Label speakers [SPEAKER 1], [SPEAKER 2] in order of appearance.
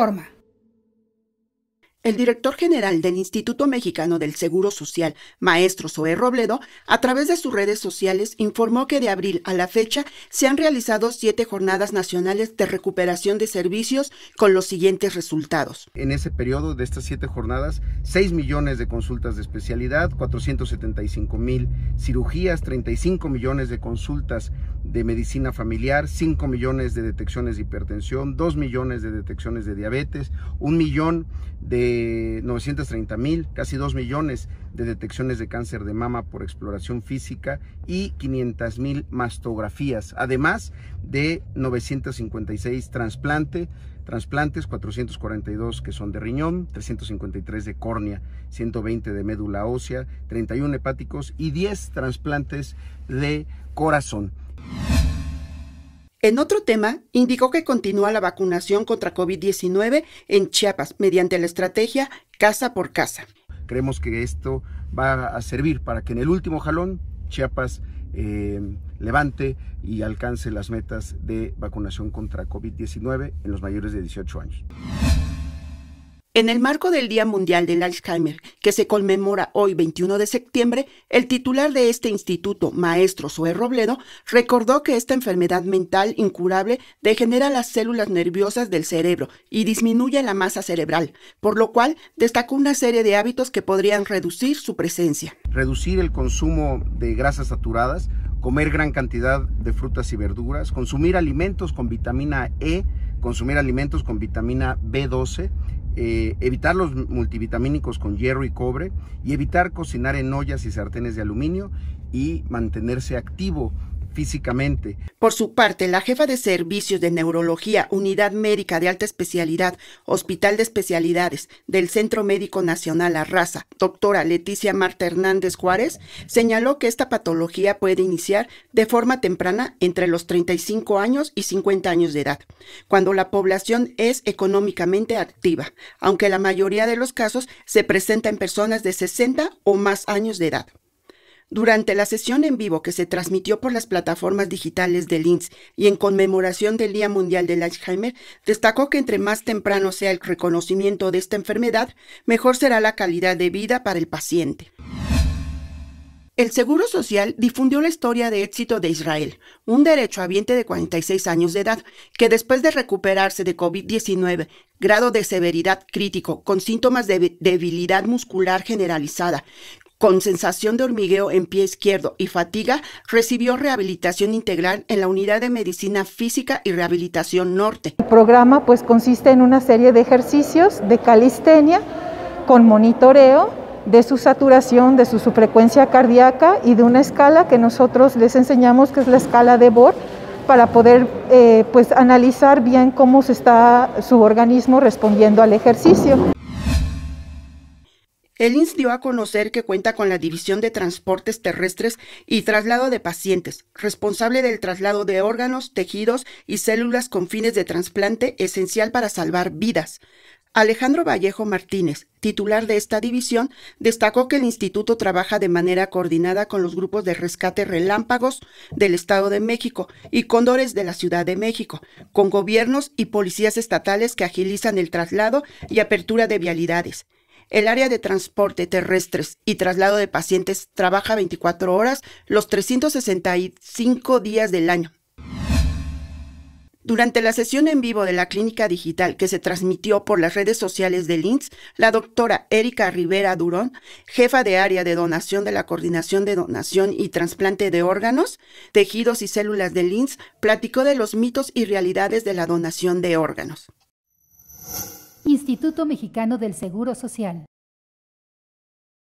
[SPEAKER 1] forma. El director general del Instituto Mexicano del Seguro Social, maestro Zoé Robledo, a través de sus redes sociales informó que de abril a la fecha se han realizado siete jornadas nacionales de recuperación de servicios con los
[SPEAKER 2] siguientes resultados. En ese periodo de estas siete jornadas, 6 millones de consultas de especialidad, 475 mil cirugías, 35 millones de consultas de medicina familiar, 5 millones de detecciones de hipertensión, 2 millones de detecciones de diabetes, 1 millón de 930 mil, casi 2 millones de detecciones de cáncer de mama por exploración física y 500 mil mastografías, además de 956 trasplante, trasplantes, 442 que son de riñón, 353 de córnea, 120 de médula ósea, 31 hepáticos y 10 trasplantes de corazón.
[SPEAKER 1] En otro tema, indicó que continúa la vacunación contra COVID-19 en Chiapas mediante la estrategia casa por casa.
[SPEAKER 2] Creemos que esto va a servir para que en el último jalón Chiapas eh, levante y alcance las metas de vacunación contra COVID-19 en los mayores de 18 años.
[SPEAKER 1] En el marco del Día Mundial del Alzheimer, que se conmemora hoy 21 de septiembre, el titular de este instituto, maestro Zoe Robledo, recordó que esta enfermedad mental incurable degenera las células nerviosas del cerebro y disminuye la masa cerebral, por lo cual destacó una serie de hábitos que podrían reducir su
[SPEAKER 2] presencia. Reducir el consumo de grasas saturadas, comer gran cantidad de frutas y verduras, consumir alimentos con vitamina E, consumir alimentos con vitamina B12, eh, evitar los multivitamínicos con hierro y cobre y evitar cocinar en ollas y sartenes de aluminio y mantenerse activo físicamente.
[SPEAKER 1] Por su parte, la jefa de servicios de neurología, unidad médica de alta especialidad, Hospital de Especialidades del Centro Médico Nacional Arraza, doctora Leticia Marta Hernández Juárez, señaló que esta patología puede iniciar de forma temprana entre los 35 años y 50 años de edad, cuando la población es económicamente activa, aunque la mayoría de los casos se presenta en personas de 60 o más años de edad. Durante la sesión en vivo que se transmitió por las plataformas digitales del INS y en conmemoración del Día Mundial del Alzheimer, destacó que entre más temprano sea el reconocimiento de esta enfermedad, mejor será la calidad de vida para el paciente. El Seguro Social difundió la historia de éxito de Israel, un derecho habiente de 46 años de edad, que después de recuperarse de COVID-19, grado de severidad crítico, con síntomas de debilidad muscular generalizada, con sensación de hormigueo en pie izquierdo y fatiga, recibió rehabilitación integral en la Unidad de Medicina Física y Rehabilitación Norte.
[SPEAKER 3] El programa pues consiste en una serie de ejercicios de calistenia con monitoreo de su saturación, de su, frecuencia cardíaca y de una escala que nosotros les enseñamos que es la escala de Bohr para poder eh, pues analizar bien cómo se está su organismo respondiendo al ejercicio.
[SPEAKER 1] El INS dio a conocer que cuenta con la División de Transportes Terrestres y Traslado de Pacientes, responsable del traslado de órganos, tejidos y células con fines de trasplante esencial para salvar vidas. Alejandro Vallejo Martínez, titular de esta división, destacó que el instituto trabaja de manera coordinada con los grupos de rescate relámpagos del Estado de México y cóndores de la Ciudad de México, con gobiernos y policías estatales que agilizan el traslado y apertura de vialidades. El área de transporte terrestres y traslado de pacientes trabaja 24 horas los 365 días del año. Durante la sesión en vivo de la clínica digital que se transmitió por las redes sociales del INS, la doctora Erika Rivera Durón, jefa de área de donación de la Coordinación de Donación y Transplante de Órganos, Tejidos y Células del INS, platicó de los mitos y realidades de la donación de órganos.
[SPEAKER 3] Instituto Mexicano del Seguro Social.